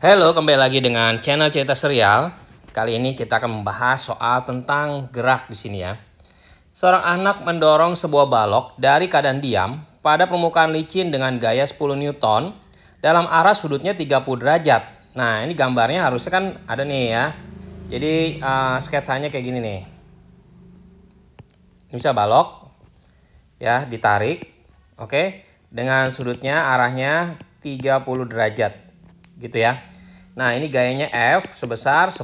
Halo, kembali lagi dengan channel cerita serial. Kali ini kita akan membahas soal tentang gerak di sini ya. Seorang anak mendorong sebuah balok dari keadaan diam pada permukaan licin dengan gaya 10 newton dalam arah sudutnya 30 derajat. Nah, ini gambarnya harusnya kan ada nih ya. Jadi uh, sketsanya kayak gini nih. Ini bisa balok ya, ditarik. Oke, dengan sudutnya arahnya 30 derajat gitu ya. Nah, ini gayanya F sebesar 10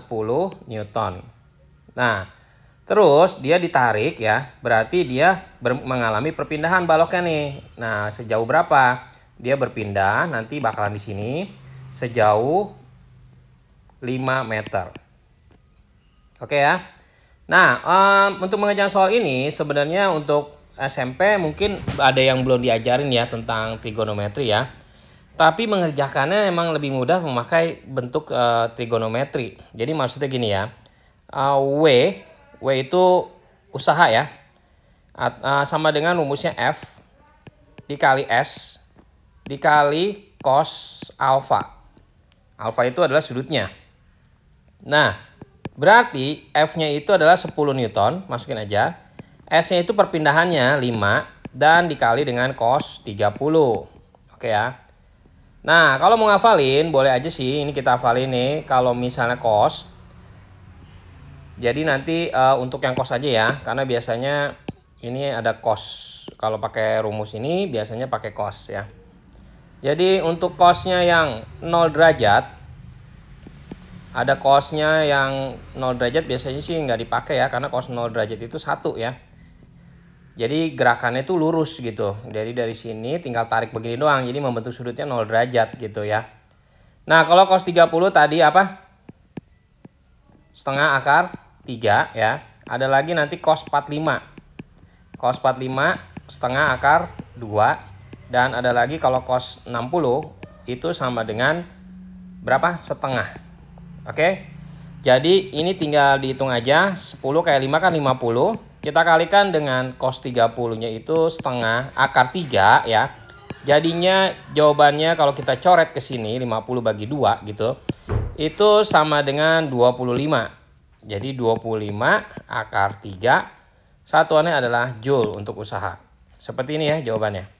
Newton. Nah, terus dia ditarik ya, berarti dia mengalami perpindahan baloknya nih. Nah, sejauh berapa? Dia berpindah nanti bakalan di sini sejauh 5 meter. Oke ya. Nah, um, untuk mengejar soal ini sebenarnya untuk SMP mungkin ada yang belum diajarin ya tentang trigonometri ya. Tapi mengerjakannya emang lebih mudah memakai bentuk uh, trigonometri. Jadi maksudnya gini ya, uh, W, W itu usaha ya, At, uh, sama dengan rumusnya F dikali S dikali cos alfa. Alfa itu adalah sudutnya. Nah, berarti F-nya itu adalah 10 Newton, masukin aja. S-nya itu perpindahannya 5 dan dikali dengan cos 30. Oke ya. Nah, kalau mau ngafalin, boleh aja sih. Ini kita hafalin nih. Kalau misalnya kos, jadi nanti uh, untuk yang kos aja ya, karena biasanya ini ada kos. Kalau pakai rumus ini biasanya pakai kos ya. Jadi untuk kosnya yang 0 derajat, ada kosnya yang 0 derajat biasanya sih nggak dipakai ya, karena kos 0 derajat itu satu ya. Jadi gerakannya tuh lurus gitu. Jadi dari sini tinggal tarik begini doang. Jadi membentuk sudutnya 0 derajat gitu ya. Nah kalau cos 30 tadi apa? Setengah akar 3 ya. Ada lagi nanti cos 45. Cos 45 setengah akar 2. Dan ada lagi kalau cos 60 itu sama dengan berapa? Setengah. Oke. Jadi ini tinggal dihitung aja. 10 kayak 5 kan 50. Kita kalikan dengan cos 30-nya itu setengah akar 3 ya. Jadinya jawabannya kalau kita coret ke sini 50 bagi 2 gitu. Itu sama dengan 25. Jadi 25 akar 3 satuannya adalah joule untuk usaha. Seperti ini ya jawabannya.